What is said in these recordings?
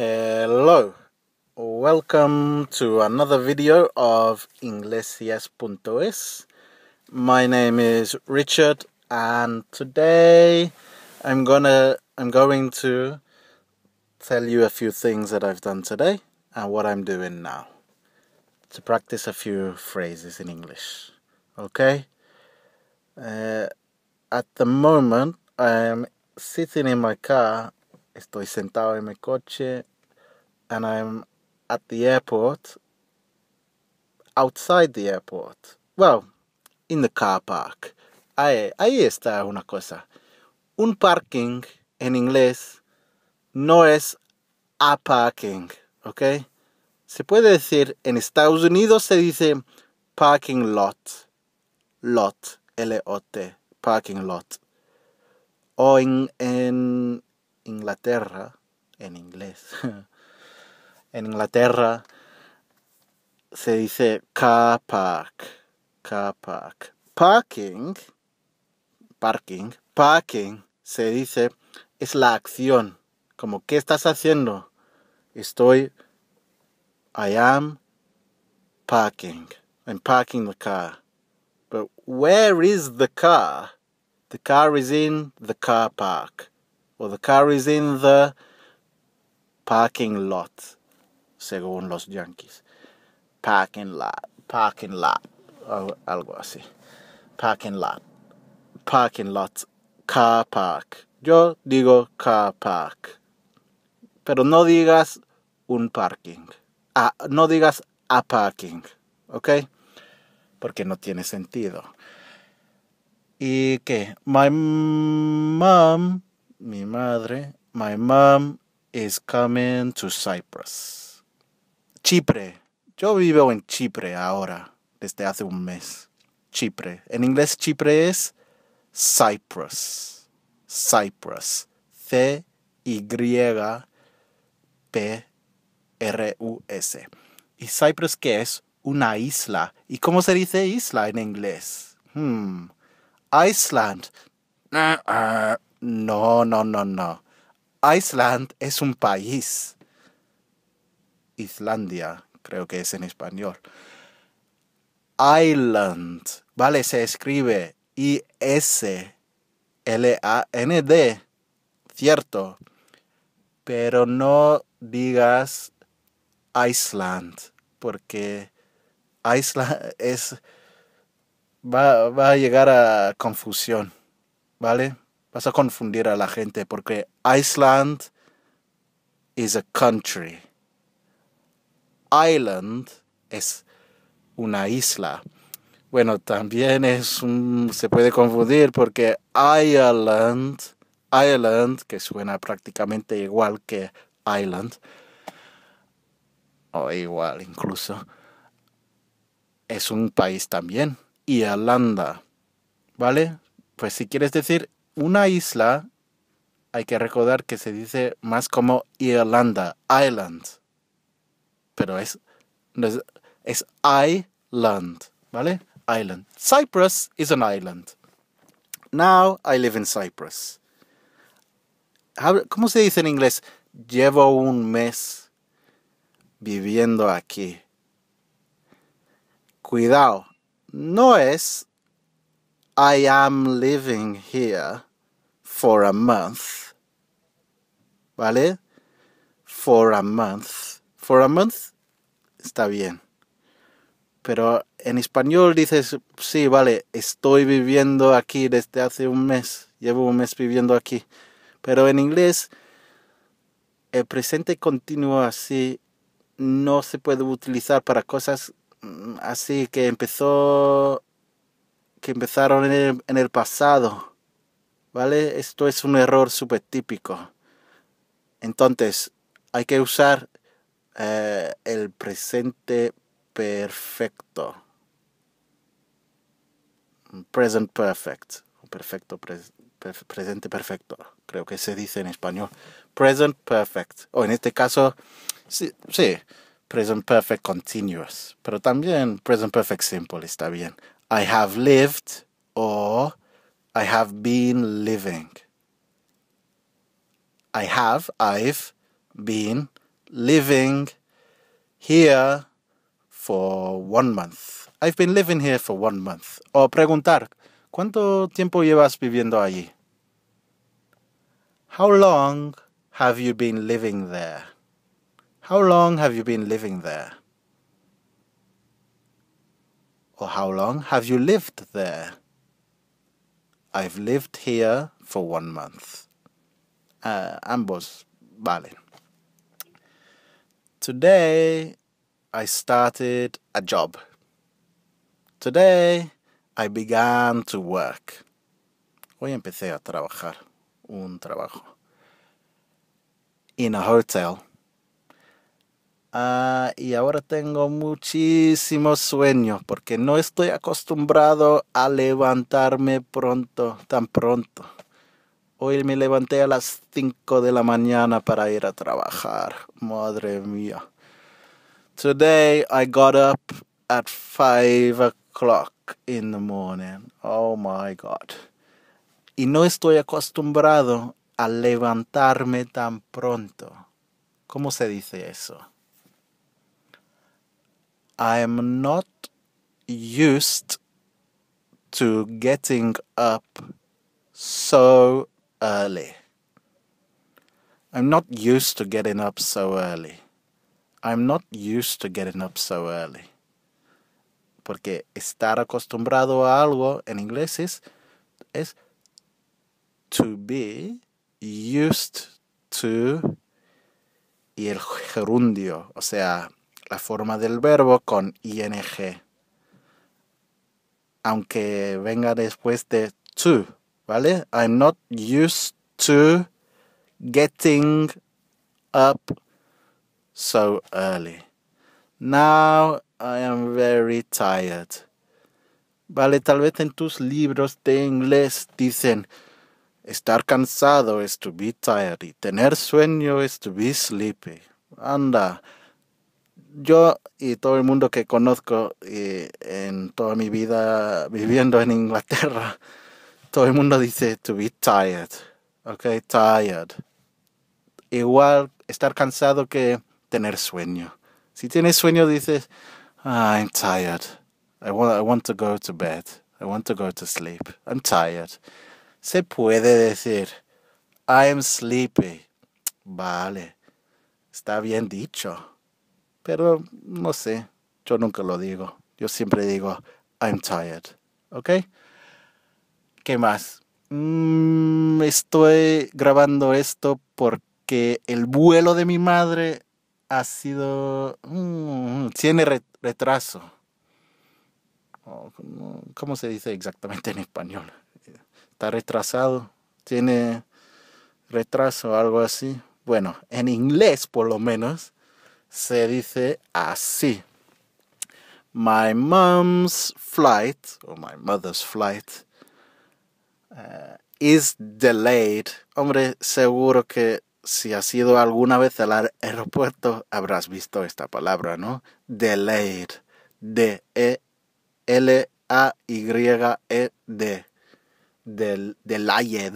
Hello, welcome to another video of inglesias.es. My name is Richard and today I'm gonna I'm going to tell you a few things that I've done today and what I'm doing now to practice a few phrases in English. Okay? Uh, at the moment I am sitting in my car, estoy sentado en mi coche and I'm at the airport, outside the airport, well, in the car park. Ahí, ahí está una cosa. Un parking en inglés no es a parking, ¿ok? Se puede decir, en Estados Unidos se dice parking lot, lot, L-O-T, parking lot. O en, en Inglaterra, en inglés, En Inglaterra se dice car park, car park. Parking, parking, parking se dice es la acción, como ¿qué estás haciendo? Estoy, I am parking. I'm parking the car. But where is the car? The car is in the car park, or the car is in the parking lot. según los Yankees. Parking lot, Parking lot, algo así. Parking lot, parking lot, car park. Yo digo car park. Pero no digas un parking. Ah, no digas a parking, ¿ok? Porque no tiene sentido. Y que my mom, mi madre, my mom is coming to Cyprus. Chipre. Yo vivo en Chipre ahora, desde hace un mes. Chipre. En inglés Chipre es Cyprus. Cyprus. C-Y-P-R-U-S. ¿Y Cyprus qué es? Una isla. ¿Y cómo se dice isla en inglés? Hmm. Iceland. Ah, ah. No, no, no, no. Iceland es un país. Islandia, creo que es en español. Island, ¿vale? Se escribe I-S-L-A-N-D, cierto. Pero no digas Iceland, porque Iceland es... Va, va a llegar a confusión, ¿vale? Vas a confundir a la gente porque Iceland is a country island es una isla. Bueno, también es un, se puede confundir porque Ireland, Ireland, que suena prácticamente igual que Island, o igual incluso, es un país también, Irlanda, ¿vale? Pues si quieres decir una isla, hay que recordar que se dice más como Irlanda, Island pero es, es, island, ¿vale? Island. Cyprus is an island. Now I live in Cyprus. ¿Cómo se dice en inglés? Llevo un mes viviendo aquí. Cuidado, no es I am living here for a month. ¿Vale? For a month for a month está bien. Pero en español dices, sí, vale, estoy viviendo aquí desde hace un mes, llevo un mes viviendo aquí. Pero en inglés, el presente continuo así no se puede utilizar para cosas mm, así que empezó, que empezaron en el, en el pasado. ¿Vale? Esto es un error súper típico. Entonces, hay que usar eh, el presente perfecto. Present perfect. Perfecto, presente perfecto. Creo que se dice en español. Present perfect. O en este caso, sí, sí. Present perfect continuous. Pero también present perfect simple está bien. I have lived o I have been living. I have, I've been living here for one month. I've been living here for one month. O preguntar, ¿cuánto tiempo llevas viviendo allí? How long have you been living there? How long have you been living there? Or how long have you lived there? I've lived here for one month. Uh, ambos valen. Today I started a job. Today I began to work. Hoy empecé a trabajar, un trabajo. en a hotel. Ah, y ahora tengo muchísimo sueño porque no estoy acostumbrado a levantarme pronto, tan pronto. Hoy me levanté a las 5 de la mañana para ir a trabajar. Madre mía. Today I got up at 5 o'clock in the morning. Oh my God. Y no estoy acostumbrado a levantarme tan pronto. ¿Cómo se dice eso? I am not used to getting up so early. I'm not used to getting up so early. I'm not used to getting up so early. Porque estar acostumbrado a algo en inglés es, es to be used to y el gerundio, o sea, la forma del verbo con ing, aunque venga después de to. ¿vale? I'm not used to getting up so early. Now I am very tired. Vale, tal vez en tus libros de inglés dicen estar cansado es to be tired y tener sueño es to be sleepy. Anda, yo y todo el mundo que conozco eh, en toda mi vida viviendo en Inglaterra todo el mundo dice to be tired, ok, tired. Igual estar cansado que tener sueño. Si tienes sueño dices, ah, I'm tired, I want, to go to bed, I want to go to sleep, I'm tired. Se puede decir, I'm sleepy. Vale, está bien dicho, pero no sé, yo nunca lo digo. Yo siempre digo, I'm tired, okay? ¿Qué más? Mm, estoy grabando esto porque el vuelo de mi madre ha sido... Mm, tiene retraso. Oh, ¿Cómo se dice exactamente en español? Está retrasado. Tiene retraso, algo así. Bueno, en inglés por lo menos se dice así. My mom's flight, o my mother's flight, eh, is delayed. Hombre, seguro que si has ido alguna vez al aeropuerto habrás visto esta palabra, ¿no? Delayed. D-E-L-A-Y-E-D. delayed.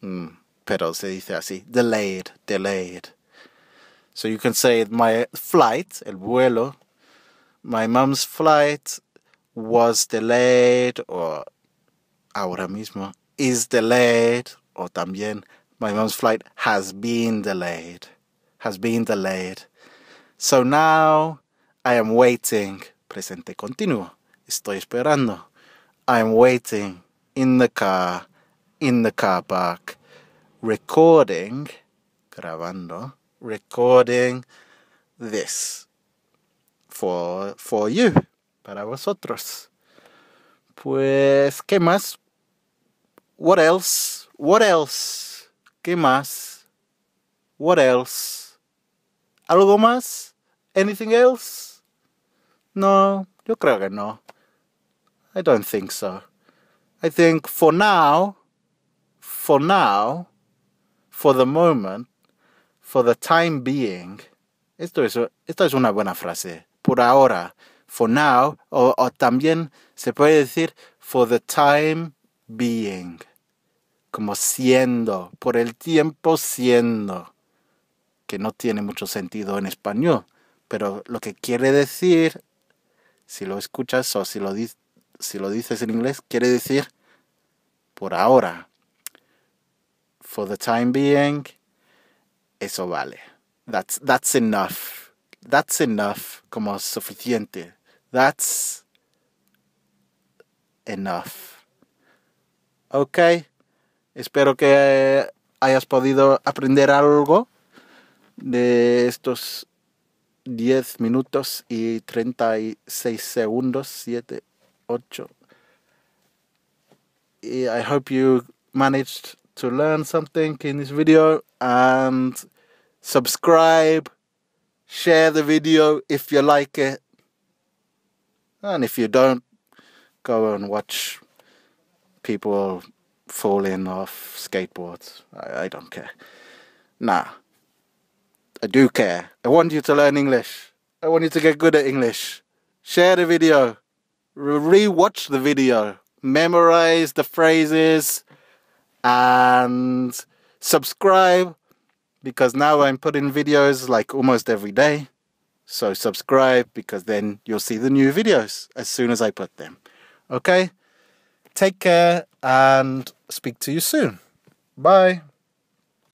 Mm, pero se dice así. Delayed, delayed. So you can say my flight, el vuelo. My mom's flight was delayed or ahora mismo is delayed or también my mom's flight has been delayed. Has been delayed. So now I am waiting. Presente continuo. Estoy esperando. I am waiting in the car, in the car park, recording, grabando, recording this for for you, para vosotros. Pues, ¿qué más? What else? What else? ¿Qué más? What else? ¿Algo más? Anything else? No, yo creo que no. I don't think so. I think for now, for now, for the moment, for the time being. Esto es, esto es una buena frase. Por ahora, for now, o, o también se puede decir for the time being, como siendo, por el tiempo siendo, que no tiene mucho sentido en español, pero lo que quiere decir, si lo escuchas o si lo, si lo dices en inglés, quiere decir por ahora. For the time being, eso vale. That's, that's enough. That's enough, como suficiente. That's enough. Ok, espero que eh, hayas podido aprender algo de estos 10 minutos y 36 segundos, 7, 8. I hope you managed to learn something in this video and subscribe, share the video if you like it, and if you don't, go and watch people falling off skateboards. I, I don't care. Nah. I do care. I want you to learn English. I want you to get good at English. Share the video. Re watch the video. Memorize the phrases and subscribe because now I'm putting videos like almost every day. So subscribe because then you'll see the new videos as soon as I put them. Okay? Take care and speak to you soon. Bye.